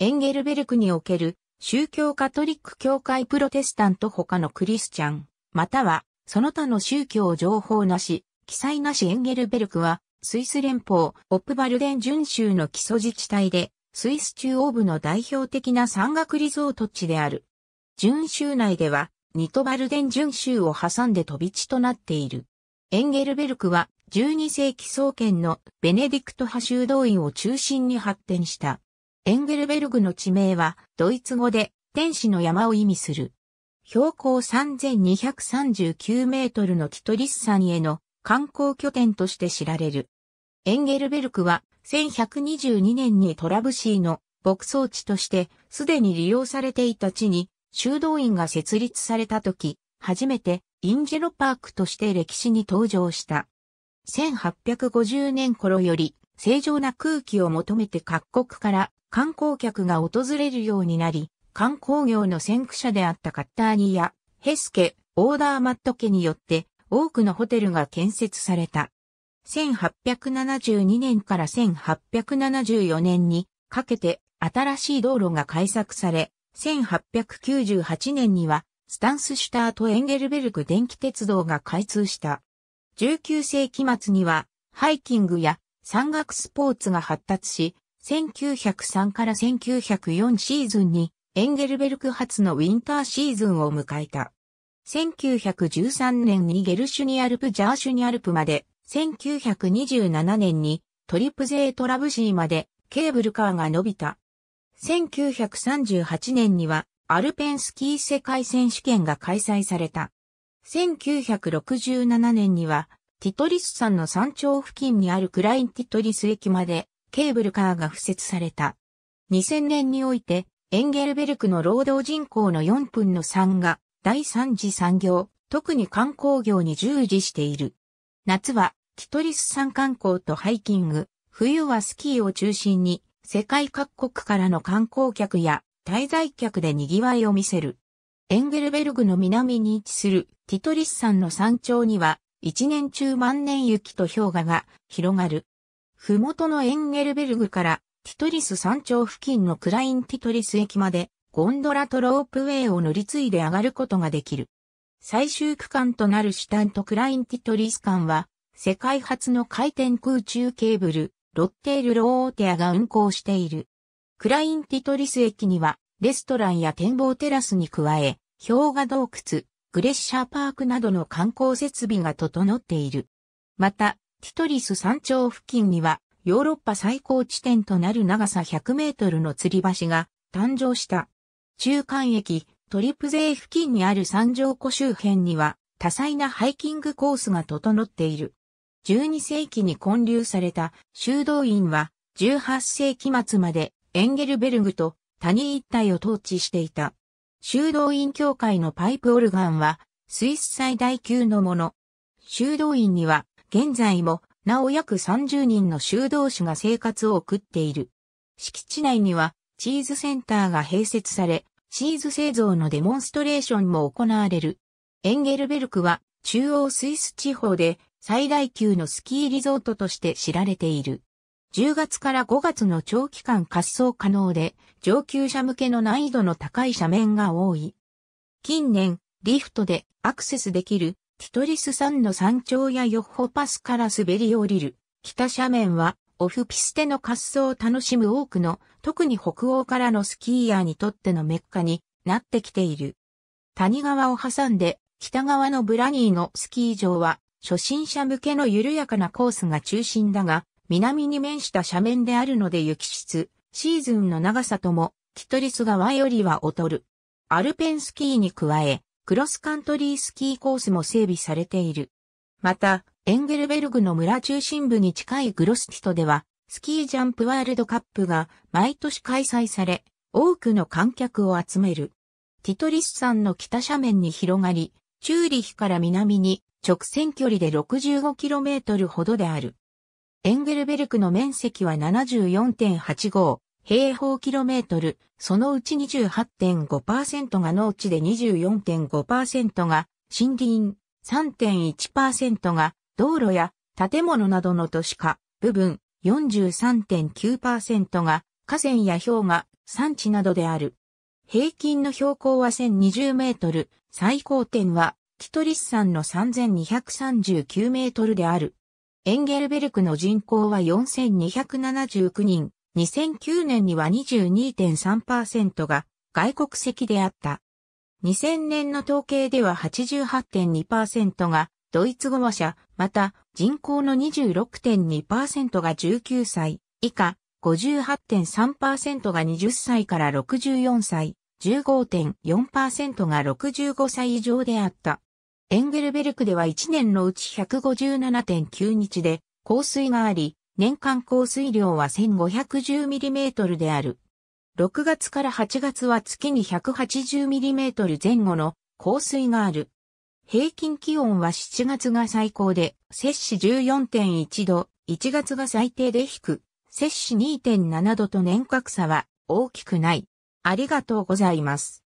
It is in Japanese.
エンゲルベルクにおける宗教カトリック教会プロテスタント他のクリスチャン、またはその他の宗教情報なし、記載なしエンゲルベルクはスイス連邦オップバルデン準州の基礎自治体でスイス中央部の代表的な山岳リゾート地である。準州内ではニトバルデン準州を挟んで飛び地となっている。エンゲルベルクは12世紀創建のベネディクト派修道院を中心に発展した。エンゲルベルグの地名は、ドイツ語で、天使の山を意味する。標高3239メートルのキトリス山への観光拠点として知られる。エンゲルベルクは1122年にトラブシーの牧草地としてすでに利用されていた地に修道院が設立された時、初めてインジェロパークとして歴史に登場した。1850年頃より正常な空気を求めて各国から観光客が訪れるようになり、観光業の先駆者であったカッターニやヘスケ、オーダーマット家によって多くのホテルが建設された。1872年から1874年にかけて新しい道路が開削され、1898年にはスタンスシュターとエンゲルベルク電気鉄道が開通した。19世紀末にはハイキングや山岳スポーツが発達し、1903から1904シーズンにエンゲルベルク発のウィンターシーズンを迎えた。1913年にゲルシュニアルプジャーシュニアルプまで、1927年にトリプゼートラブシーまでケーブルカーが伸びた。1938年にはアルペンスキー世界選手権が開催された。1967年にはティトリス山の山頂付近にあるクラインティトリス駅までケーブルカーが付設された。2000年においてエンゲルベルクの労働人口の4分の3が第3次産業、特に観光業に従事している。夏はティトリス山観光とハイキング、冬はスキーを中心に世界各国からの観光客や滞在客で賑わいを見せる。エンゲルベルグの南に位置するティトリス山の山頂には一年中万年雪と氷河が広がる。ふもとのエンゲルベルグからティトリス山頂付近のクラインティトリス駅までゴンドラとロープウェイを乗り継いで上がることができる。最終区間となるシュタンとクラインティトリス間は世界初の回転空中ケーブルロッテールローテアが運行している。クラインティトリス駅にはレストランや展望テラスに加え氷河洞窟、グレッシャーパークなどの観光設備が整っている。また、ティトリス山頂付近には、ヨーロッパ最高地点となる長さ100メートルの吊り橋が誕生した。中間駅、トリプゼ付近にある山上湖周辺には、多彩なハイキングコースが整っている。12世紀に建立された修道院は、18世紀末までエンゲルベルグと谷一帯を統治していた。修道院協会のパイプオルガンは、スイス最大級のもの。修道院には、現在も、なお約30人の修道士が生活を送っている。敷地内には、チーズセンターが併設され、チーズ製造のデモンストレーションも行われる。エンゲルベルクは、中央スイス地方で、最大級のスキーリゾートとして知られている。10月から5月の長期間滑走可能で、上級者向けの難易度の高い斜面が多い。近年、リフトでアクセスできる、ティトリス山の山頂やヨッホパスから滑り降りる、北斜面は、オフピステの滑走を楽しむ多くの、特に北欧からのスキーヤーにとってのメッカになってきている。谷川を挟んで、北側のブラニーのスキー場は、初心者向けの緩やかなコースが中心だが、南に面した斜面であるので雪質、シーズンの長さとも、キトリス川よりは劣る。アルペンスキーに加え、クロスカントリースキーコースも整備されている。また、エンゲルベルグの村中心部に近いグロスティトでは、スキージャンプワールドカップが毎年開催され、多くの観客を集める。ティトリス山の北斜面に広がり、チューリヒから南に直線距離で 65km ほどである。エンゲルベルクの面積は74.85平方キロメートル、そのうち28.5%が農地で24.5%が森林、3.1%が道路や建物などの都市化、部分43.9%が河川や氷河、山地などである。平均の標高は1020メートル、最高点はキトリス山の3239メートルである。エンゲルベルクの人口は4279人、2009年には22.3%が外国籍であった。2000年の統計では88.2%がドイツ語話者、また人口の26.2%が19歳以下、58.3%が20歳から64歳、15.4%が65歳以上であった。エンゲルベルクでは1年のうち157.9日で降水があり、年間降水量は 1510mm である。6月から8月は月に 180mm 前後の降水がある。平均気温は7月が最高で、摂氏14.1度、1月が最低で低く、摂氏2.7度と年較差は大きくない。ありがとうございます。